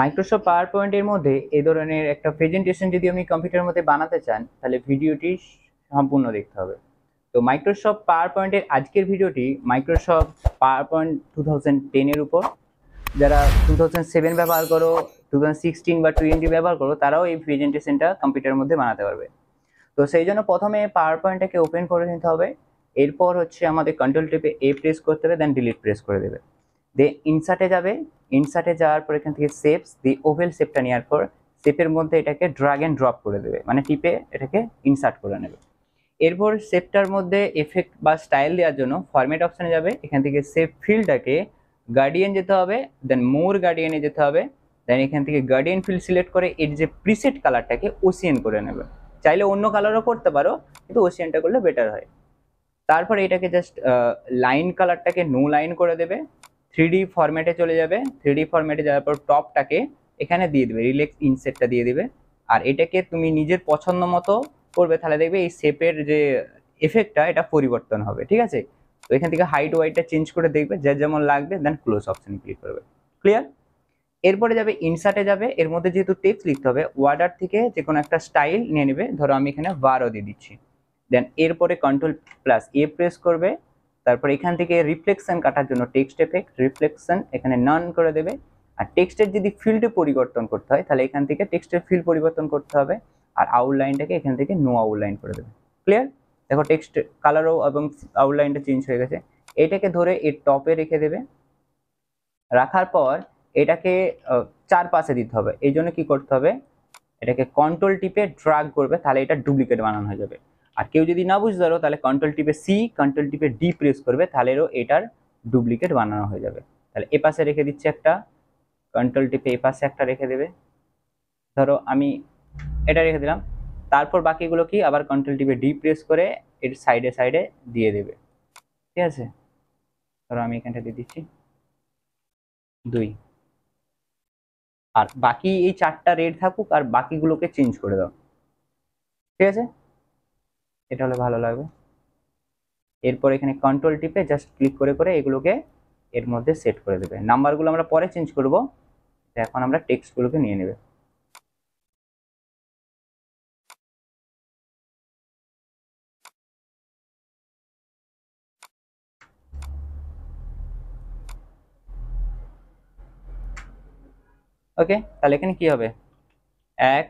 Microsoft পাওয়ার পয়েন্টের মধ্যে এ ধরনের একটা প্রেজেন্টেশন যদি আপনি কম্পিউটারের মধ্যে বানাতে চান তাহলে ভিডিওটি সম্পূর্ণ দেখতে হবে তো মাইক্রোসফট পাওয়ার পয়েন্টের আজকের ভিডিওটি Microsoft power point two thousand টেনের উপর যারা টু থাউজেন্ড সেভেন ব্যবহার করো টু থাউজেন্ড সিক্সটিন বা টোয়েন্টি ব্যবহার করো তারাও এই প্রেজেন্টেশনটা কম্পিউটারের মধ্যে বানাতে পারবে তো সেই জন্য প্রথমে পাওয়ার পয়েন্টটাকে ওপেন করে নিতে হবে এরপর হচ্ছে আমাদের কন্ট্রোল টিপে এ প্রেস করতে হবে দেন ডিলিট প্রেস করে দেবে দিয়ে ইনসার্টে যাবে ইনসার্টে যাওয়ার পর এখান থেকে সেপস দি ওভেল সেপটা নেওয়ার পর সেপের মধ্যে এটাকে ড্রাগ অ্যান্ড ড্রপ করে দেবে মানে টিপে এটাকে ইনসার্ট করে নেবে এরপর সেপটার মধ্যে এফেক্ট বা স্টাইল দেওয়ার জন্য ফরম্যাট অপশানে যাবে এখান থেকে সেপ ফিল্ডটাকে গার্ডিয়ান যেতে হবে দেন মোর গার্ডিয়ানে যেতে হবে দেন এখান থেকে গার্ডিয়ান ফিল্ড সিলেক্ট করে এর যে প্রিসেট কালারটাকে ওসিয়ান করে নেবে চাইলে অন্য কালারও করতে পারো কিন্তু ওসিয়ানটা করলে বেটার হয় তারপর এটাকে জাস্ট লাইন কালারটাকে নো লাইন করে দেবে থ্রি ফরম্যাটে চলে যাবে থ্রি ফরম্যাটে যাওয়ার পর টপটাকে এখানে দিয়ে দেবে রিলেক্স ইনসেটটা দিয়ে দেবে আর এটাকে তুমি নিজের পছন্দ মতো করবে তাহলে দেখবে এই শেপের যে এফেক্টটা এটা পরিবর্তন হবে ঠিক আছে তো এখান থেকে হাইট ওয়াইটটা চেঞ্জ করে দেখবে যা যেমন লাগবে দেন ক্লোজ অপশন ক্লিক করবে ক্লিয়ার এরপরে যাবে ইনসার্টে যাবে এর মধ্যে যেহেতু টেক্সট লিখতে হবে ওয়ার্ডার থেকে যে কোনো একটা স্টাইল নিয়ে নেবে ধরো আমি এখানে বারও দিয়ে দিচ্ছি দেন এরপরে কন্ট্রোল প্লাস এ প্রেস করবে তারপর এখান থেকে রিফ্লেকশন কাটার জন্য টেক্সট এফেক্ট রিফ্লেকশন এখানে নন করে দেবে আর টেক্সটের যদি ফিল্ডে পরিবর্তন করতে হয় তাহলে এখান থেকে টেক্সটের ফিল্ড পরিবর্তন করতে হবে আর আউটলাইনটাকে এখান থেকে নো আউটলাইন করে দেবে ক্লিয়ার দেখো টেক্সট কালারও এবং আউটলাইনটা চেঞ্জ হয়ে গেছে এটাকে ধরে এর টপে রেখে দেবে রাখার পর এটাকে চারপাশে দিতে হবে এই জন্য কী করতে হবে এটাকে কন্ট্রোল টিপে ড্রাগ করবে তাহলে এটা ডুপ্লিকেট বানানো হয়ে যাবে আর কেউ যদি না বুঝতে পারো তাহলে কন্ট্রোল টিপে সি কন্ট্রোল টিপে ডি প্রেস করবে তাহলেও এটার ডুপ্লিকেট বানানো হয়ে যাবে তাহলে এ পাশে রেখে দিচ্ছে একটা কন্ট্রোল টিপে এ পাশে একটা রেখে দেবে ধরো আমি এটা রেখে দিলাম তারপর বাকিগুলো কি আবার কন্ট্রোল টিপে ডি প্রেস করে এর সাইডে সাইডে দিয়ে দেবে ঠিক আছে ধরো আমি এখানটা দিয়ে দিচ্ছি দুই আর বাকি এই চারটা রেড থাকুক আর বাকিগুলোকে চেঞ্জ করে দাও ঠিক আছে এটা হলে ভালো লাগবে এরপর এখানে কন্ট্রোল টিপে জাস্ট ক্লিক করে করে এগুলোকে এর মধ্যে সেট করে দেবে নাম্বারগুলো আমরা পরে চেঞ্জ করব এখন আমরা টেক্সটগুলোকে নিয়ে নেবে ওকে তাহলে এখানে কি হবে এক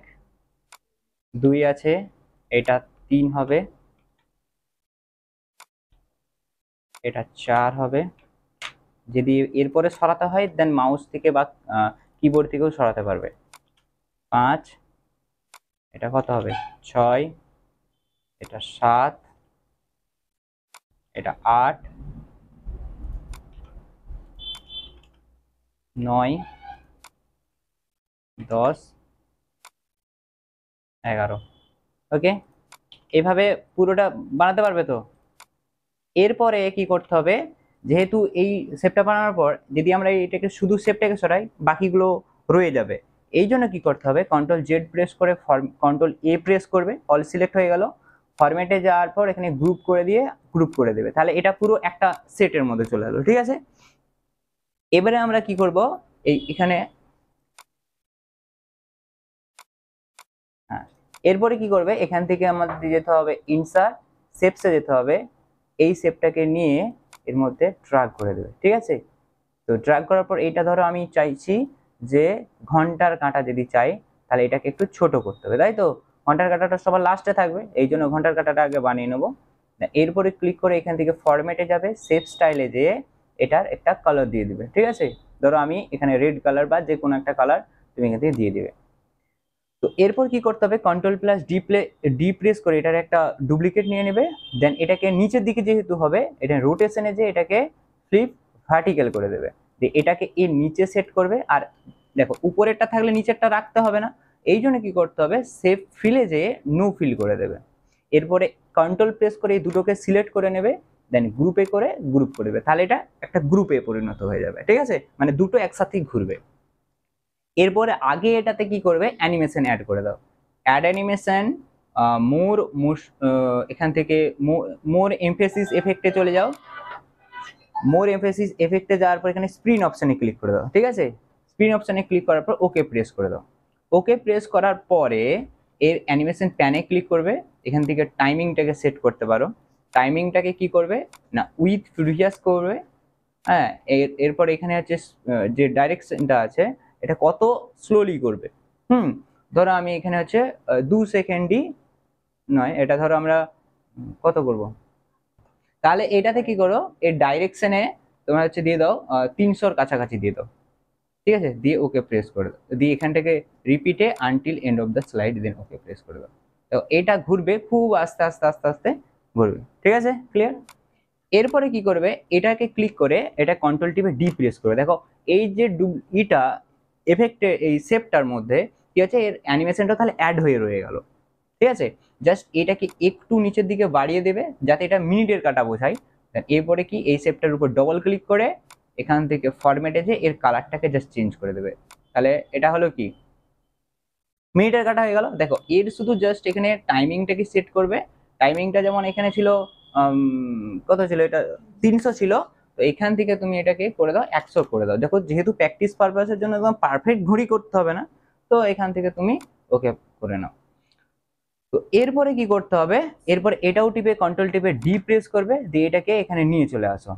দুই আছে এটা তিন হবে এটা চার হবে যদি এরপরে সরাতে হয় দেন মাউস থেকে বা কিবোর্ড থেকেও সরাতে পারবে পাঁচ এটা কত হবে ছয় এটা সাত এটা আট নয় দশ এগারো ওকে এভাবে পুরোটা বানাতে পারবে তো এরপরে কি করতে হবে যেহেতু এই শেপটা বানানোর পর যদি আমরা এটাকে শুধু শেপটাকে সরাই বাকিগুলো রয়ে যাবে এই জন্য কী করতে হবে কন্ট্রোল জেড প্রেস করে ফর্ম কন্ট্রোল এ প্রেস করবে অল সিলেক্ট হয়ে গেল ফরম্যাটে যাওয়ার পর এখানে গ্রুপ করে দিয়ে গ্রুপ করে দেবে তাহলে এটা পুরো একটা সেটের মধ্যে চলে এলো ঠিক আছে এবারে আমরা কি করব এই এখানে এরপরে কি করবে এখান থেকে আমাদের যেতে হবে ইনসার্ট সেপসে যেতে হবে এই সেপটাকে নিয়ে এর মধ্যে ট্র্যাক করে দেবে ঠিক আছে তো ট্র্যাক করার পর এটা ধরো আমি চাইছি যে ঘন্টার কাঁটা যদি চাই তাহলে এটাকে একটু ছোট করতে হবে তাই তো ঘন্টার কাঁটাটা সবার লাস্টে থাকবে এই জন্য ঘন্টার কাঁটাটা আগে বানিয়ে নেবো এরপরে ক্লিক করে এখান থেকে ফরম্যাটে যাবে সেফ স্টাইলে যেয়ে এটার একটা কালার দিয়ে দিবে ঠিক আছে ধরো আমি এখানে রেড কালার বা যে কোনো একটা কালার তুমি এখান থেকে দিয়ে দিবে তো এরপর কি করতে হবে control plus D play D press করে এটার একটা ডুপ্লিকেট নিয়ে নেবে দেন এটাকে নিচের দিকে যেহেতু হবে এটা রোটেশনে যে এটাকে ফ্লিপ ভার্টিক্যাল করে দেবে যে এটাকে এর নিচে সেট করবে আর দেখো উপরেরটা থাকলে নিচেরটা রাখতে হবে না এই জন্য কী করতে হবে সেফ ফিলে যেয়ে নো ফিল করে দেবে এরপরে কন্ট্রোল প্রেস করে এই দুটোকে সিলেক্ট করে নেবে দেন গ্রুপে করে গ্রুপ করে দেবে তাহলে এটা একটা গ্রুপে পরিণত হয়ে যাবে ঠিক আছে মানে দুটো একসাথেই ঘুরবে এরপরে আগে এটাতে কি করবে অ্যানিমেশন অ্যাড করে দাও অ্যাড অ্যানিমেশন মোর এখান থেকে মোর এমফেসিস এফেক্টে চলে যাও মোর এমফেসিস এফেক্টে যাওয়ার পর এখানে স্ক্রিন অপশানে ক্লিক করে দাও ঠিক আছে স্ক্রিন অপশানে ক্লিক করার পর ওকে প্রেস করে দাও ওকে প্রেস করার পরে এর অ্যানিমেশন প্যানে ক্লিক করবে এখান থেকে টাইমিংটাকে সেট করতে পারো টাইমিংটাকে কি করবে না উইথ প্রিভিয়াস করবে হ্যাঁ এরপর এখানে হচ্ছে যে ডাইরেকশনটা আছে এটা কত স্লোলি করবে হুম ধরো আমি এখানে হচ্ছে দু সেকেন্ডই নয় এটা ধরো আমরা কত করব তাহলে এটাতে কি করো এর ডাইরেকশনে তোমরা হচ্ছে দিয়ে দাও তিনশোর কাছাকাছি দিয়ে দাও ঠিক আছে দিয়ে ওকে প্রেস করে দাও দিয়ে এখান থেকে রিপিটে until end of the slide then okay press করে দাও তো এটা ঘুরবে খুব আস্তে আস্তে আস্তে আস্তে ঘুরবে ঠিক আছে ক্লিয়ার এরপরে কি করবে এটাকে ক্লিক করে এটা কন্ট্রোল টিপে ডি প্রেস করবে দেখো এই যে ডুব ইটা এফেক্টে এই সেপটার মধ্যে কী হচ্ছে এর অ্যানিমেশনটা তাহলে অ্যাড হয়ে রয়ে গেল ঠিক আছে জাস্ট এটাকে একটু নিচের দিকে বাড়িয়ে দেবে যাতে এটা মিনিটের কাটা বোঝায় এরপরে কি এই সেপটার উপর ডবল ক্লিক করে এখান থেকে ফরম্যাটে যে এর কালারটাকে জাস্ট চেঞ্জ করে দেবে তাহলে এটা হলো কি মিনিটের কাটা হয়ে গেল দেখো এর শুধু জাস্ট এখানে টাইমিংটাকে সেট করবে টাইমিংটা যেমন এখানে ছিল কত ছিল এটা তিনশো ছিল এখান থেকে তুমি এটাকে করে দাও একশো করে দাও দেখো যেহেতু প্র্যাকটিস পারপাসের জন্য তোমার পারফেক্ট ঘড়ি করতে হবে না তো এখান থেকে তুমি ওকে করে নাও তো এরপরে কি করতে হবে এরপর এটাও টিপে কন্ট্রোল টিপে ডি প্রেস করবে দিয়ে এটাকে এখানে নিয়ে চলে আসো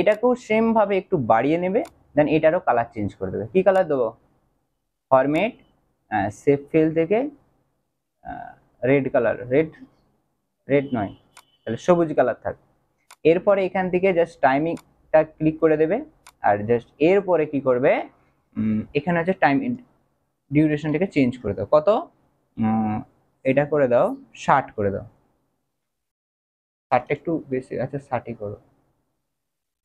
এটাকেও সেমভাবে একটু বাড়িয়ে নেবে দেন এটারও কালার চেঞ্জ করে দেবে কি কালার দেবো ফরমেট সেফ ফিল থেকে রেড কালার রেড রেড নয় তাহলে সবুজ কালার থাক এরপরে এখান থেকে জাস্ট টাইমিং টা ক্লিক করে দেবে আর জাস্ট এর পরে কি করবে এখানে হচ্ছে টাইম ডিউরেশনটাকে চেঞ্জ করে দাও কত এটা করে দাও ষাট করে দাও ষাটটা একটু বেশি আচ্ছা ষাটই করো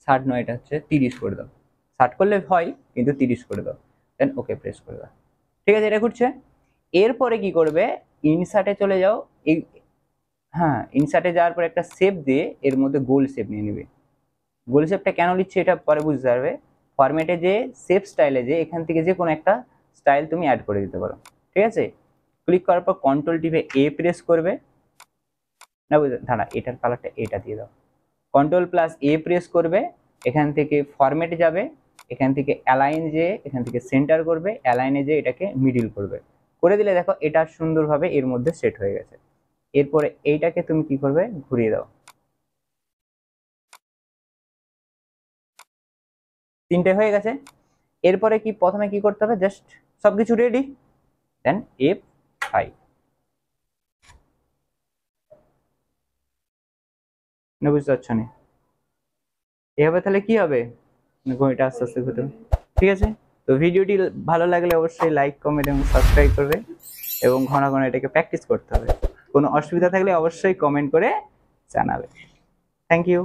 ষাট নয় এটা হচ্ছে তিরিশ করে দাও ষাট করলে হয় কিন্তু তিরিশ করে দাও দেন ওকে প্রেস করে দাও ঠিক আছে এটা ঘুরছে এরপরে কি করবে ইনসার্টে চলে যাও এই হ্যাঁ ইনসার্টে যাওয়ার পর একটা সেপ দিয়ে এর মধ্যে গোল সেপ নিয়ে নেবে গোল শেপটা কেন নিচ্ছে এটা পরে বুঝতে পারবে ফরম্যাটে যে সেফ স্টাইলে যে এখান থেকে যে কোনো একটা স্টাইল তুমি অ্যাড করে দিতে পারো ঠিক আছে ক্লিক করার পর কন্ট্রোল টিপে এ প্রেস করবে না বুঝলে দাঁড়া এটার কালারটা এটা দিয়ে দাও কন্ট্রোল প্লাস এ প্রেস করবে এখান থেকে ফরম্যাটে যাবে এখান থেকে অ্যালাইন যে এখান থেকে সেন্টার করবে অ্যালাইনে যে এটাকে মিডিল করবে করে দিলে দেখো এটা সুন্দরভাবে এর মধ্যে সেট হয়ে গেছে এরপরে এইটাকে তুমি কি করবে ঘুরিয়ে দাও তিনটে হয়ে গেছে এরপরে কি প্রথমে কি করতে হবে জাস্ট সবকিছু রেডি দেন এফ ফাইভ বুঝতে পারছো না এভাবে তাহলে কি হবে ঘড়িটা আস্তে আস্তে ঘুরতে ঠিক আছে তো ভিডিওটি ভালো লাগলে অবশ্যই লাইক কমেন্ট এবং সাবস্ক্রাইব করবে এবং ঘন ঘন এটাকে প্র্যাকটিস করতে হবে কোনো অসুবিধা থাকলে অবশ্যই কমেন্ট করে জানাবে থ্যাংক ইউ